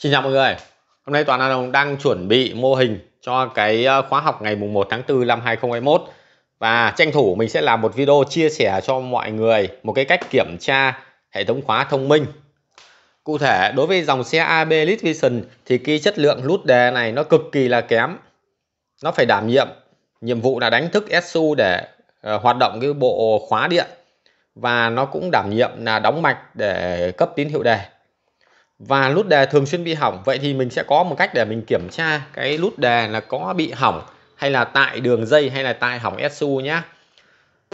Xin chào mọi người Hôm nay Toàn An Đồng đang chuẩn bị mô hình cho cái ờ, khóa học ngày mùng 1 tháng 4 năm 2021 và tranh thủ mình sẽ làm một video chia sẻ cho mọi người một cái cách kiểm tra hệ thống khóa thông minh Cụ thể đối với dòng xe AB Lead Vision thì cái chất lượng lút đề này nó cực kỳ là kém nó phải đảm nhiệm nhiệm vụ là đánh thức SU để ờ, hoạt động cái bộ khóa điện và nó cũng đảm nhiệm là đóng mạch để cấp tín hiệu đề và nút đề thường xuyên bị hỏng vậy thì mình sẽ có một cách để mình kiểm tra cái nút đề là có bị hỏng hay là tại đường dây hay là tại hỏng SU nhá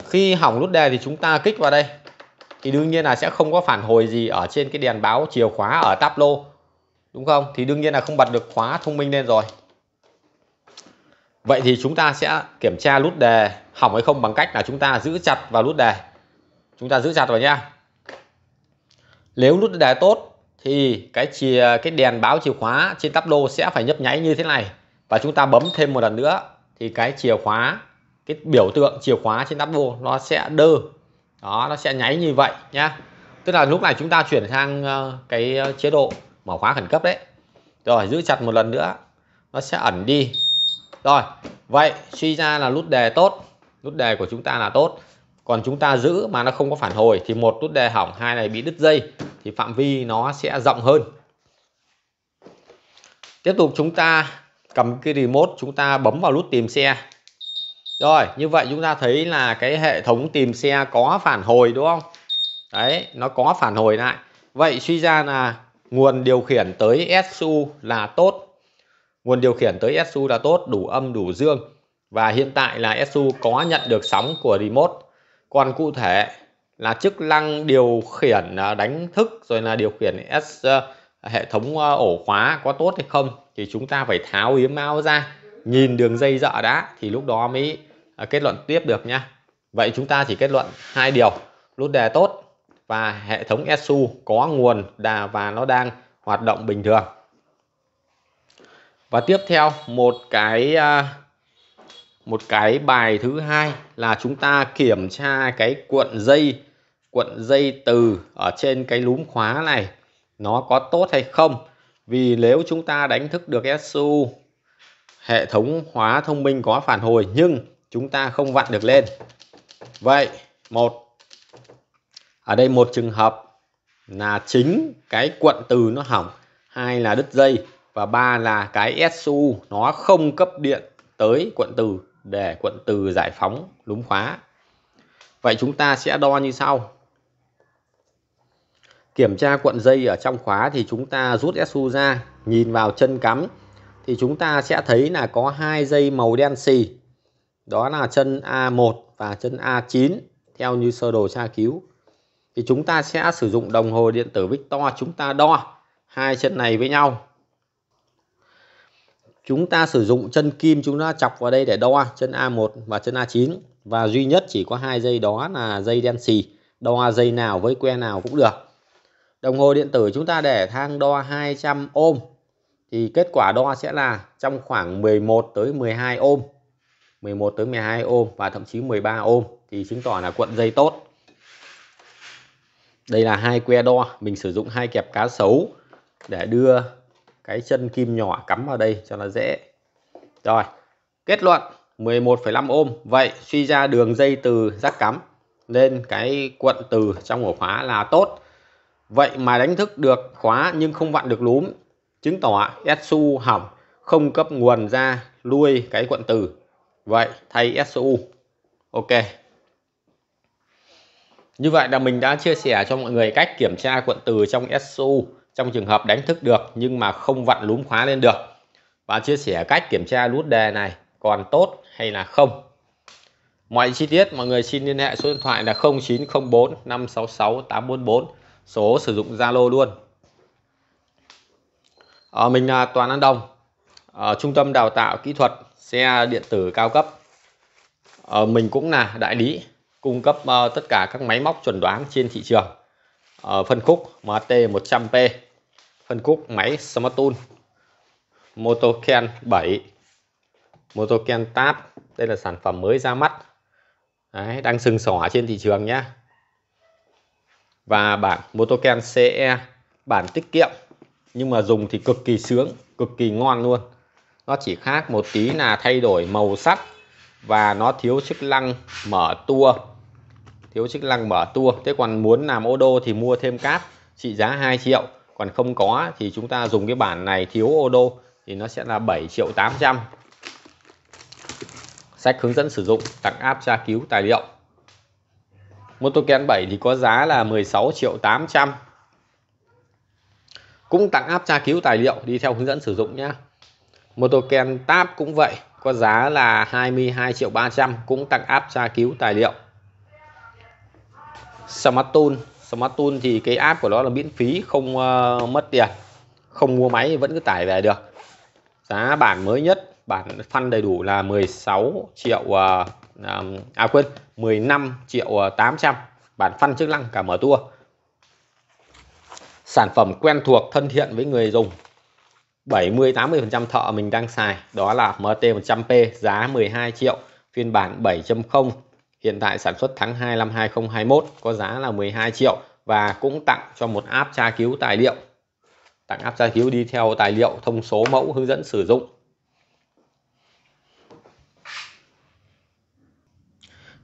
khi hỏng nút đề thì chúng ta kích vào đây thì đương nhiên là sẽ không có phản hồi gì ở trên cái đèn báo chìa khóa ở Tableau đúng không thì đương nhiên là không bật được khóa thông minh lên rồi vậy thì chúng ta sẽ kiểm tra nút đề hỏng hay không bằng cách là chúng ta giữ chặt vào nút đề chúng ta giữ chặt vào nhá nếu nút đề tốt thì cái chìa cái đèn báo chìa khóa trên tắp lô sẽ phải nhấp nháy như thế này và chúng ta bấm thêm một lần nữa thì cái chìa khóa cái biểu tượng chìa khóa trên tắp lô nó sẽ đơ đó nó sẽ nháy như vậy nhá tức là lúc này chúng ta chuyển sang ờ, cái ờ, chế độ mở khóa khẩn cấp đấy rồi giữ chặt một lần nữa nó sẽ ẩn đi rồi vậy suy ra là nút đề tốt nút đề của chúng ta là tốt còn chúng ta giữ mà nó không có phản hồi thì một nút đề hỏng hai này bị đứt dây thì phạm vi nó sẽ rộng hơn tiếp tục chúng ta cầm cái remote chúng ta bấm vào nút tìm xe rồi như vậy chúng ta thấy là cái hệ thống tìm xe có phản hồi đúng không đấy nó có phản hồi lại vậy suy ra là nguồn điều khiển tới SU là tốt nguồn điều khiển tới SU là tốt đủ âm đủ dương và hiện tại là SU có nhận được sóng của remote còn cụ thể là chức năng điều khiển à, đánh thức rồi là điều khiển S, à, hệ thống à, ổ khóa có tốt hay không thì chúng ta phải tháo yếm mao ra nhìn đường dây dợ đã thì lúc đó mới kết luận tiếp được nhá vậy chúng ta chỉ kết luận hai điều nút đề tốt và hệ thống SU có nguồn đà và nó đang hoạt động bình thường và tiếp theo một cái một cái bài thứ hai là chúng ta kiểm tra cái cuộn dây cuộn dây từ ở trên cái lúm khóa này nó có tốt hay không vì nếu chúng ta đánh thức được SU hệ thống hóa thông minh có phản hồi nhưng chúng ta không vặn được lên vậy một ở đây một trường hợp là chính cái cuộn từ nó hỏng hai là đứt dây và ba là cái SU nó không cấp điện tới cuộn từ để quận từ giải phóng lúng khóa vậy chúng ta sẽ đo như sau kiểm tra cuộn dây ở trong khóa thì chúng ta rút SU ra nhìn vào chân cắm thì chúng ta sẽ thấy là có hai dây màu đen xì đó là chân A1 và chân A9 theo như sơ đồ tra cứu thì chúng ta sẽ sử dụng đồng hồ điện tử Victor chúng ta đo hai chân này với nhau chúng ta sử dụng chân kim chúng ta chọc vào đây để đo chân A1 và chân A9 và duy nhất chỉ có hai dây đó là dây đen xì đo dây nào với que nào cũng được đồng hồ điện tử chúng ta để thang đo 200 ohm thì kết quả đo sẽ là trong khoảng 11 tới 12 ohm 11 tới 12 ohm và thậm chí 13 ohm thì chứng tỏ là cuộn dây tốt đây là hai que đo mình sử dụng hai kẹp cá sấu để đưa cái chân kim nhỏ cắm vào đây cho nó dễ rồi kết luận 11,5 ôm vậy suy ra đường dây từ rắc cắm lên cái cuộn từ trong ổ khóa là tốt vậy mà đánh thức được khóa nhưng không vặn được lúm chứng tỏ SU hỏng không cấp nguồn ra nuôi cái cuộn từ vậy thay SU ok như vậy là mình đã chia sẻ cho mọi người cách kiểm tra cuộn từ trong SU trong trường hợp đánh thức được nhưng mà không vặn lúm khóa lên được và chia sẻ cách kiểm tra nút đề này còn tốt hay là không mọi chi tiết mọi người xin liên hệ số điện thoại là 0904 566 844 số sử dụng Zalo luôn à, mình là Toàn An đông ở trung tâm đào tạo kỹ thuật xe điện tử cao cấp à, mình cũng là đại lý cung cấp uh, tất cả các máy móc chuẩn đoán trên thị trường ở phân khúc MT 100P phân khúc máy Smart Tool Motoken 7 Motoken Tab đây là sản phẩm mới ra mắt Đấy, đang sừng sỏ trên thị trường nhé và bản Motoken CE bản tiết kiệm nhưng mà dùng thì cực kỳ sướng cực kỳ ngon luôn nó chỉ khác một tí là thay đổi màu sắc và nó thiếu chức năng mở tua thiếu chức năng mở tua thế còn muốn làm ô đô thì mua thêm cáp trị giá 2 triệu còn không có thì chúng ta dùng cái bản này thiếu ô đô thì nó sẽ là 7 triệu 800 sách hướng dẫn sử dụng tặng app tra cứu tài liệu Motoken 7 thì có giá là 16 triệu 800 cũng tặng app tra cứu tài liệu đi theo hướng dẫn sử dụng nhé Motoken Tab cũng vậy có giá là 22 triệu 300 cũng tặng app tra cứu tài liệu Smartune Smart Tool thì cái app của nó là miễn phí không uh, mất tiền không mua máy vẫn cứ tải về được giá bản mới nhất bản phân đầy đủ là 16 triệu uh, à quên 15 triệu 800 ờ, bản phân chức năng cả mở tour. sản phẩm quen thuộc thân thiện với người dùng 70 80% thợ mình đang xài đó là MT100P giá 12 triệu phiên bản 7.0 hiện tại sản xuất tháng 2 năm 2021 có giá là 12 triệu và cũng tặng cho một app tra cứu tài liệu tặng app tra cứu đi theo tài liệu thông số mẫu hướng dẫn sử dụng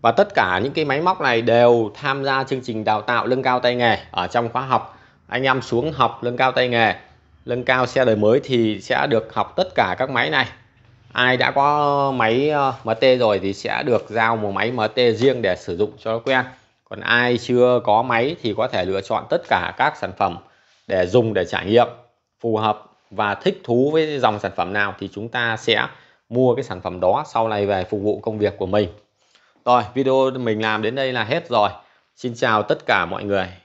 và tất cả những cái máy móc này đều tham gia chương trình đào tạo nâng cao tay nghề ở trong khóa học anh em xuống học nâng cao tay nghề nâng cao xe đời mới thì sẽ được học tất cả các máy này ai đã có máy ờ, MT rồi thì sẽ được giao một máy MT riêng để sử dụng cho quen còn ai chưa có máy thì có thể lựa chọn tất cả các sản phẩm để dùng để trải nghiệm phù hợp và thích thú với dòng sản phẩm nào thì chúng ta sẽ mua cái sản phẩm đó sau này về phục vụ công việc của mình rồi video mình làm đến đây là hết rồi xin chào tất cả mọi người